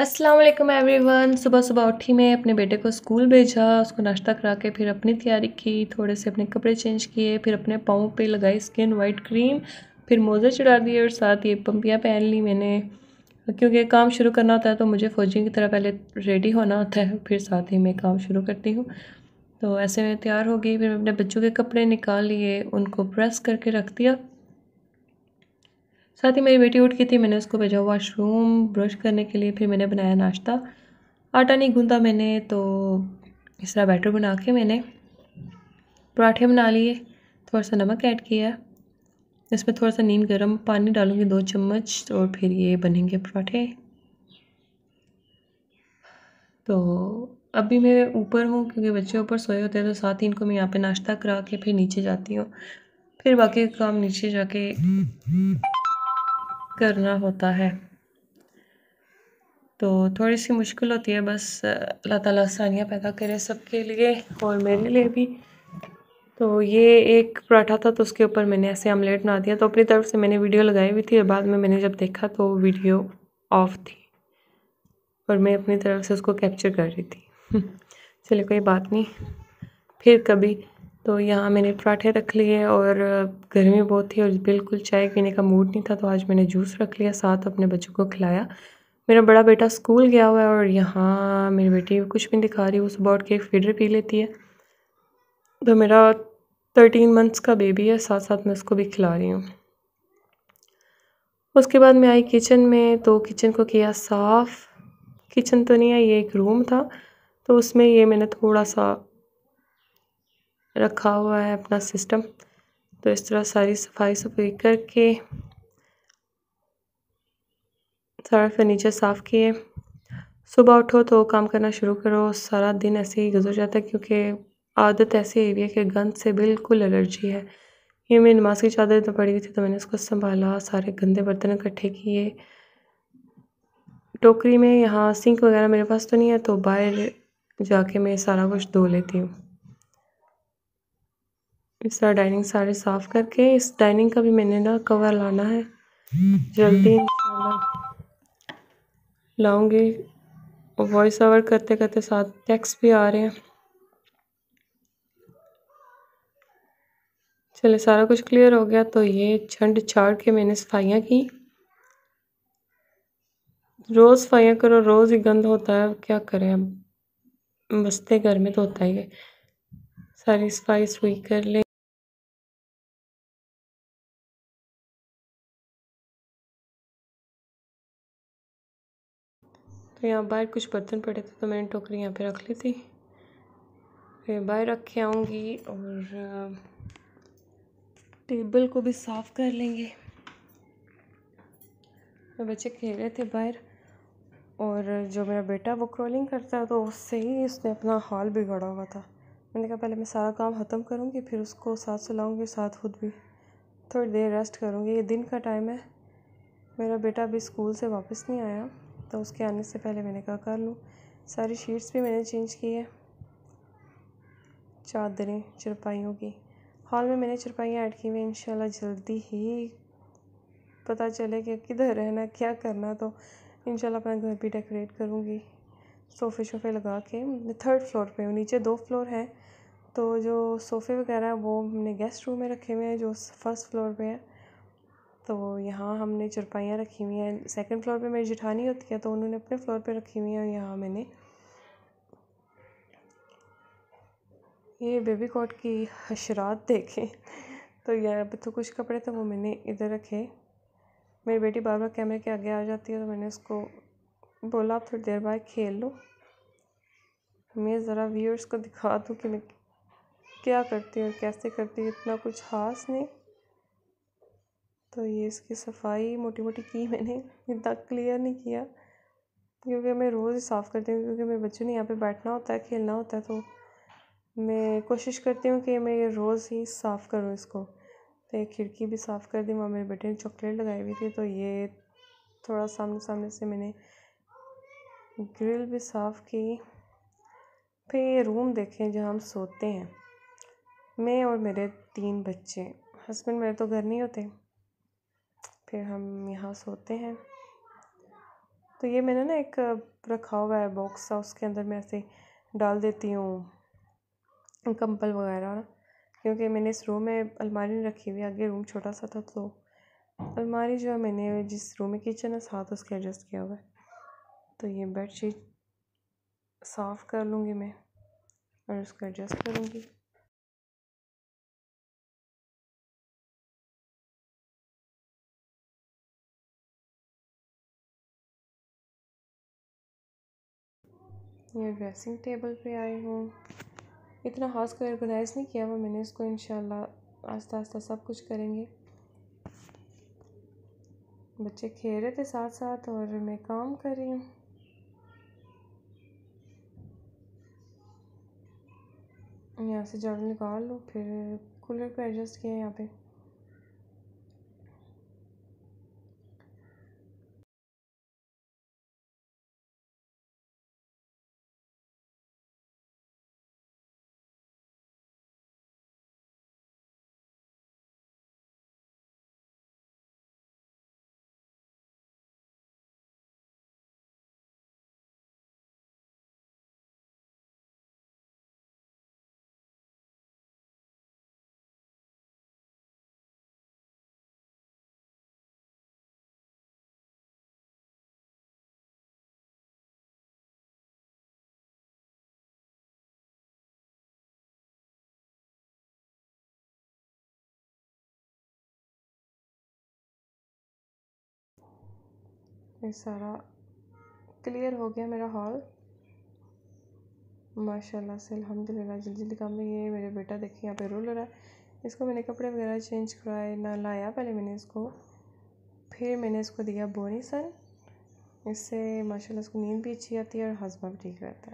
अस्सलाम एवरीवन सुबह सुबह उठी मैं अपने बेटे को स्कूल भेजा उसको नाश्ता करा के फिर अपनी तैयारी की थोड़े से अपने कपड़े चेंज किए फिर अपने पाँव पे लगाई स्किन वाइट क्रीम फिर मोज़े चढ़ा दिए और साथ ये पंपियाँ पहन ली मैंने क्योंकि काम शुरू करना होता है तो मुझे फ़ौजी की तरह पहले रेडी होना होता है फिर साथ ही मैं काम शुरू करती हूँ तो ऐसे में तैयार हो गई फिर अपने बच्चों के कपड़े निकाल लिए उनको प्रेस करके रख दिया साथ ही मेरी बेटी उठ गई थी मैंने उसको भेजा वॉशरूम ब्रश करने के लिए फिर मैंने बनाया नाश्ता आटा नहीं गूंदा मैंने तो इस तरह बैटर बना के मैंने पराठे बना लिए थोड़ा सा नमक ऐड किया इसमें थोड़ा सा नीम गर्म पानी डालूंगी दो चम्मच और फिर ये बनेंगे पराठे तो अभी मैं ऊपर हूँ क्योंकि बच्चे ऊपर सोए होते हैं तो साथ ही इनको मैं यहाँ पे नाश्ता करा के फिर नीचे जाती हूँ फिर बाकी काम नीचे जाके करना होता है तो थोड़ी सी मुश्किल होती है बस अल्लाह ताला आसानियाँ पैदा करे सबके लिए और मेरे लिए भी तो ये एक पराठा था तो उसके ऊपर मैंने ऐसे आमलेट बना दिया तो अपनी तरफ से मैंने वीडियो लगाई हुई थी और बाद में मैंने जब देखा तो वीडियो ऑफ थी और मैं अपनी तरफ से उसको कैप्चर कर रही थी चलिए कोई बात नहीं फिर कभी तो यहाँ मैंने पराठे रख लिए और गर्मी बहुत थी और बिल्कुल चाय पीने का मूड नहीं था तो आज मैंने जूस रख लिया साथ अपने बच्चों को खिलाया मेरा बड़ा बेटा स्कूल गया हुआ है और यहाँ मेरी बेटी कुछ भी दिखा रही है वो सुबह उठ के एक फीडर पी लेती है तो मेरा थर्टीन मंथ्स का बेबी है साथ साथ मैं उसको भी खिला रही हूँ उसके बाद मैं आई किचन में तो किचन को किया साफ़ किचन तो नहीं है ये एक रूम था तो उसमें ये मैंने थोड़ा सा रखा हुआ है अपना सिस्टम तो इस तरह सारी सफाई सफाई करके सारा फर्नीचर साफ़ किए सुबह उठो तो काम करना शुरू करो सारा दिन ऐसे ही गुजर जाता है क्योंकि आदत ऐसी हुई है कि गंद से बिल्कुल एलर्जी है ये मेरी नमाज की चादर तो पड़ी हुई थी तो मैंने उसको संभाला सारे गंदे बर्तन इकट्ठे किए टोकरी में यहाँ सिंक वगैरह मेरे पास तो नहीं है तो बाहर जाके मैं सारा कुछ धो लेती हूँ इस तरह डाइनिंग सारे साफ़ करके इस डाइनिंग का भी मैंने ना कवर लाना है जल्दी लाऊंगी वॉइस ओवर करते करते साथ टैक्स भी आ रहे हैं चले सारा कुछ क्लियर हो गया तो ये छंड छाड़ के मैंने सफाइयाँ की रोज़ सफाइयाँ करो रोज़ ही गंद होता है क्या करें अब बसते घर में तो होता ही है सारी सफाई सुई कर ले तो यहाँ बाहर कुछ बर्तन पड़े थे तो मैंने टोकरी यहाँ पे रख ली थी फिर बाहर रख के आऊँगी और टेबल को भी साफ़ कर लेंगे तो बच्चे खेल रहे थे बाहर और जो मेरा बेटा वो क्रॉलिंग करता है तो उससे ही उसने अपना हाल बिगड़ा हुआ था मैंने कहा पहले मैं सारा काम ख़त्म करूँगी फिर उसको साथ सुलाऊँगी साथ खुद भी थोड़ी देर रेस्ट करूँगी ये दिन का टाइम है मेरा बेटा अभी स्कूल से वापस नहीं आया तो उसके आने से पहले मैंने कहा कर लूँ सारी शीट्स भी मैंने चेंज की है चादरें चरपाइयों की हॉल में मैंने चरपाइयाँ ऐड की हुई इंशाल्लाह जल्दी ही पता चले कि किधर रहना क्या करना तो इंशाल्लाह अपना घर भी डेकोरेट करूँगी सोफ़े शोफ़े लगा के थर्ड फ्लोर पे हूँ नीचे दो फ्लोर हैं तो जो सोफ़े वगैरह वो हमने गेस्ट रूम में रखे हुए हैं जो फर्स्ट फ्लोर पे है तो यहाँ हमने चरपाइयाँ रखी हुई हैं सेकंड फ्लोर पे मेरी जेठानी होती है तो उन्होंने अपने फ्लोर पे रखी हुई हैं और यहाँ मैंने ये बेबी कॉट की हशरात देखें तो अब तो कुछ कपड़े तो वो मैंने इधर रखे मेरी बेटी बार बार कैमरे के आगे आ जाती है तो मैंने उसको बोला आप थोड़ी देर बाद खेल लो मैं ज़रा व्यूअर्स को दिखा दूँ कि मैं क्या करती हूँ और कैसे करती हूँ इतना कुछ खास नहीं तो ये इसकी सफाई मोटी मोटी की मैंने इतना क्लियर नहीं किया क्योंकि मैं रोज़ ही साफ़ करती हूँ क्योंकि मेरे बच्चों ने यहाँ पे बैठना होता है खेलना होता है तो मैं कोशिश करती हूँ कि मैं ये रोज़ ही साफ़ करूँ इसको तो ये खिड़की भी साफ़ कर दी वहाँ मेरे बेटे ने चॉकलेट लगाई हुई थी तो ये थोड़ा सामने सामने से मैंने ग्रिल भी साफ़ की फिर ये रूम देखें जहाँ हम सोते हैं मैं और मेरे तीन बच्चे हस्बैंड मेरे तो घर नहीं होते फिर हम यहाँ सोते हैं तो ये मैंने ना एक रखा हुआ है बॉक्स सा उसके अंदर मैं ऐसे डाल देती हूँ कंबल वगैरह क्योंकि मैंने इस रूम में अलमारी नहीं रखी हुई आगे रूम छोटा सा था तो अलमारी जो है मैंने जिस रूम में किचन है साथ उसके एडजस्ट किया हुआ है तो ये बेड शीट साफ़ कर लूँगी मैं और उसको एडजस्ट करूँगी ये ड्रेसिंग टेबल पे आई हूँ इतना हाउस को ऑर्गेनाइज़ नहीं किया हुआ मैंने इसको इन आस्ता आस्ता सब कुछ करेंगे बच्चे खेल रहे थे साथ साथ और मैं काम कर रही हूँ यहाँ से जग निकाल लूँ फिर कूलर को एडजस्ट किया यहाँ पे ये सारा क्लियर हो गया मेरा हॉल माशाल्लाह से अलहमदिल्ला जल्दी जल्दी काम नहीं है मेरा बेटा देखिए यहाँ पे रोल रहा है इसको मैंने कपड़े वगैरह चेंज कराए ना लाया पहले मैंने इसको फिर मैंने इसको दिया बोनीसन इससे माशाल्लाह इसको नींद भी अच्छी आती है और हजमा भी ठीक रहता है